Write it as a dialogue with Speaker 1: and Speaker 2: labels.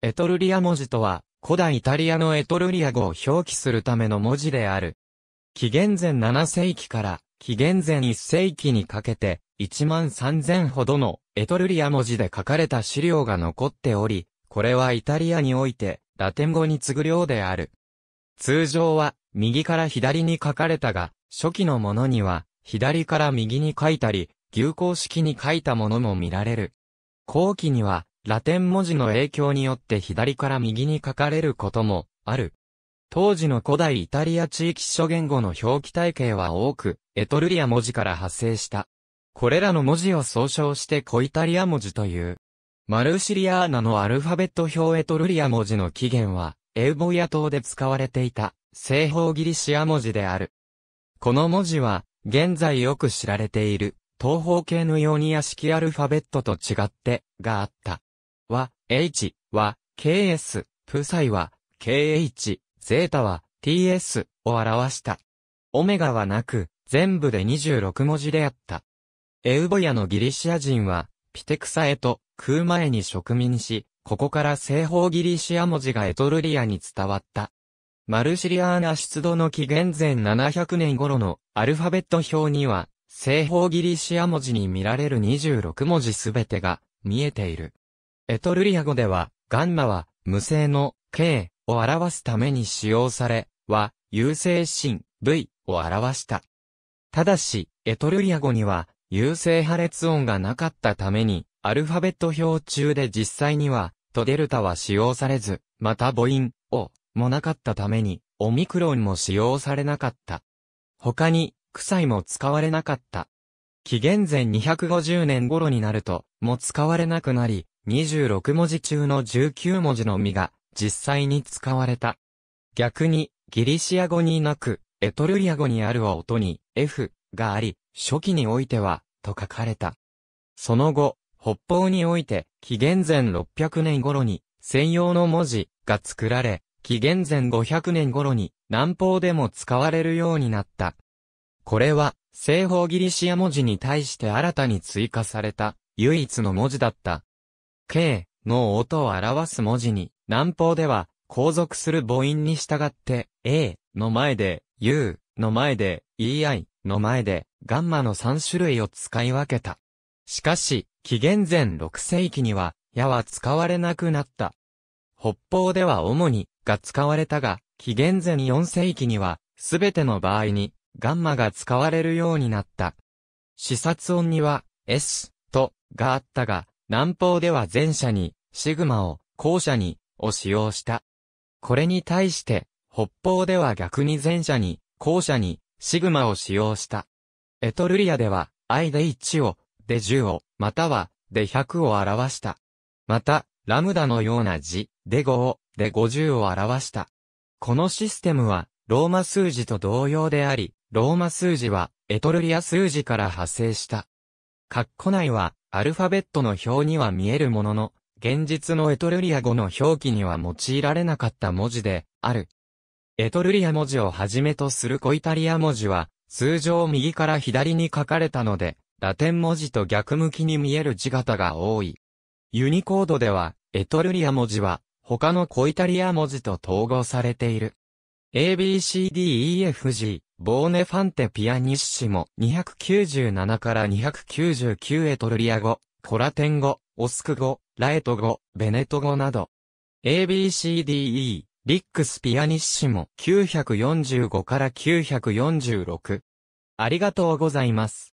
Speaker 1: エトルリア文字とは、古代イタリアのエトルリア語を表記するための文字である。紀元前7世紀から紀元前1世紀にかけて、1万3000ほどのエトルリア文字で書かれた資料が残っており、これはイタリアにおいて、ラテン語に次ぐ量である。通常は、右から左に書かれたが、初期のものには、左から右に書いたり、牛行式に書いたものも見られる。後期には、ラテン文字の影響によって左から右に書かれることもある。当時の古代イタリア地域諸言語の表記体系は多く、エトルリア文字から発生した。これらの文字を総称して小イタリア文字という。マルシリアーナのアルファベット表エトルリア文字の起源は、エウボイア島で使われていた、西方ギリシア文字である。この文字は、現在よく知られている、東方形のように屋式アルファベットと違って、があった。h は ks、プサイは kh、ゼータは ts を表した。オメガはなく、全部で26文字であった。エウボヤのギリシア人は、ピテクサへと、マ前に植民し、ここから西方ギリシア文字がエトルリアに伝わった。マルシリアーナ出土の紀元前700年頃のアルファベット表には、西方ギリシア文字に見られる26文字すべてが見えている。エトルリア語では、ガンマは、無性の、K を表すために使用され、は、有性心、V を表した。ただし、エトルリア語には、有性破裂音がなかったために、アルファベット表中で実際には、とデルタは使用されず、また母音、を、もなかったために、オミクロンも使用されなかった。他に、臭いも使われなかった。紀元前250年頃になると、も使われなくなり、26文字中の19文字の実が実際に使われた。逆に、ギリシア語になく、エトルリア語にある音に F があり、初期においては、と書かれた。その後、北方において、紀元前600年頃に、専用の文字が作られ、紀元前500年頃に南方でも使われるようになった。これは西方ギリシア文字に対して新たに追加された唯一の文字だった K の音を表す文字に、南方では、後続する母音に従って、A の前で、U の前で、EI の前で、ガンマの3種類を使い分けた。しかし、紀元前6世紀には、矢は使われなくなった。北方では主に、が使われたが、紀元前4世紀には、すべての場合に、ガンマが使われるようになった。視察音には、S と、があったが、南方では前者に、シグマを、後者に、を使用した。これに対して、北方では逆に前者に、後者に、シグマを使用した。エトルリアでは、愛で1を、で10を、または、で100を表した。また、ラムダのような字、で5を、で50を表した。このシステムは、ローマ数字と同様であり、ローマ数字は、エトルリア数字から派生した。括弧内は、アルファベットの表には見えるものの、現実のエトルリア語の表記には用いられなかった文字で、ある。エトルリア文字をはじめとするコイタリア文字は、通常右から左に書かれたので、ラテン文字と逆向きに見える字型が多い。ユニコードでは、エトルリア文字は、他のコイタリア文字と統合されている。ABCDEFG、ボーネファンテピアニッシモ、297から299エトルリア語、コラテン語、オスク語、ラエト語、ベネト語など。ABCDE、リックスピアニッシモ、945から946。ありがとうございます。